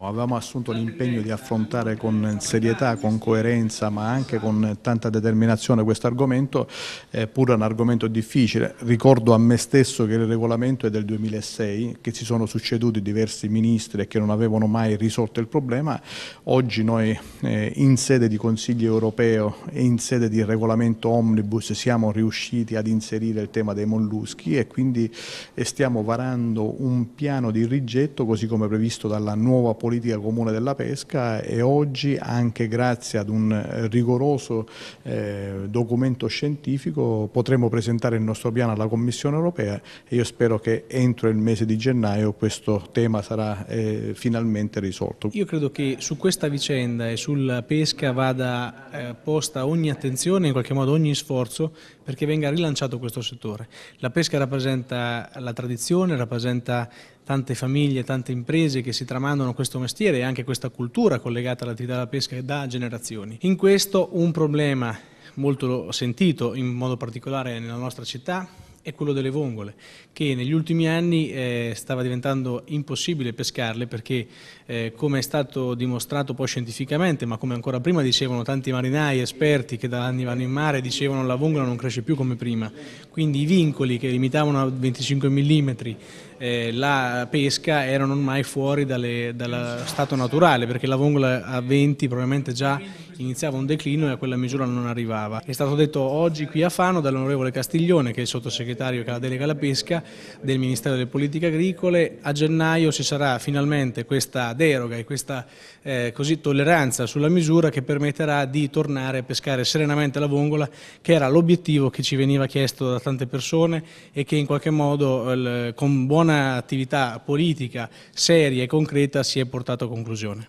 Avevamo assunto l'impegno di affrontare con serietà, con coerenza ma anche con tanta determinazione questo argomento, eh, pur è un argomento difficile. Ricordo a me stesso che il regolamento è del 2006, che si sono succeduti diversi ministri e che non avevano mai risolto il problema. Oggi noi eh, in sede di Consiglio europeo e in sede di regolamento omnibus siamo riusciti ad inserire il tema dei molluschi e quindi eh, stiamo varando un piano di rigetto così come previsto dalla nuova politica politica comune della pesca e oggi anche grazie ad un rigoroso eh, documento scientifico potremo presentare il nostro piano alla Commissione europea e io spero che entro il mese di gennaio questo tema sarà eh, finalmente risolto. Io credo che su questa vicenda e sulla pesca vada eh, posta ogni attenzione, in qualche modo ogni sforzo perché venga rilanciato questo settore. La pesca rappresenta la tradizione, rappresenta tante famiglie, tante imprese che si tramandano questo mestiere e anche questa cultura collegata all'attività della pesca da generazioni. In questo un problema molto sentito, in modo particolare nella nostra città, è quello delle vongole, che negli ultimi anni eh, stava diventando impossibile pescarle perché, eh, come è stato dimostrato poi scientificamente, ma come ancora prima dicevano tanti marinai esperti che da anni vanno in mare, dicevano che la vongola non cresce più come prima. Quindi i vincoli che limitavano a 25 mm eh, la pesca erano ormai fuori dalle, dal stato naturale perché la vongola a 20 probabilmente già iniziava un declino e a quella misura non arrivava. È stato detto oggi qui a Fano dall'onorevole Castiglione, che è il sottosegretario che ha la delega alla pesca del Ministero delle Politiche Agricole, a gennaio ci sarà finalmente questa deroga e questa eh, così, tolleranza sulla misura che permetterà di tornare a pescare serenamente la vongola, che era l'obiettivo che ci veniva chiesto da tante persone e che in qualche modo eh, con buona buona attività politica seria e concreta si è portato a conclusione.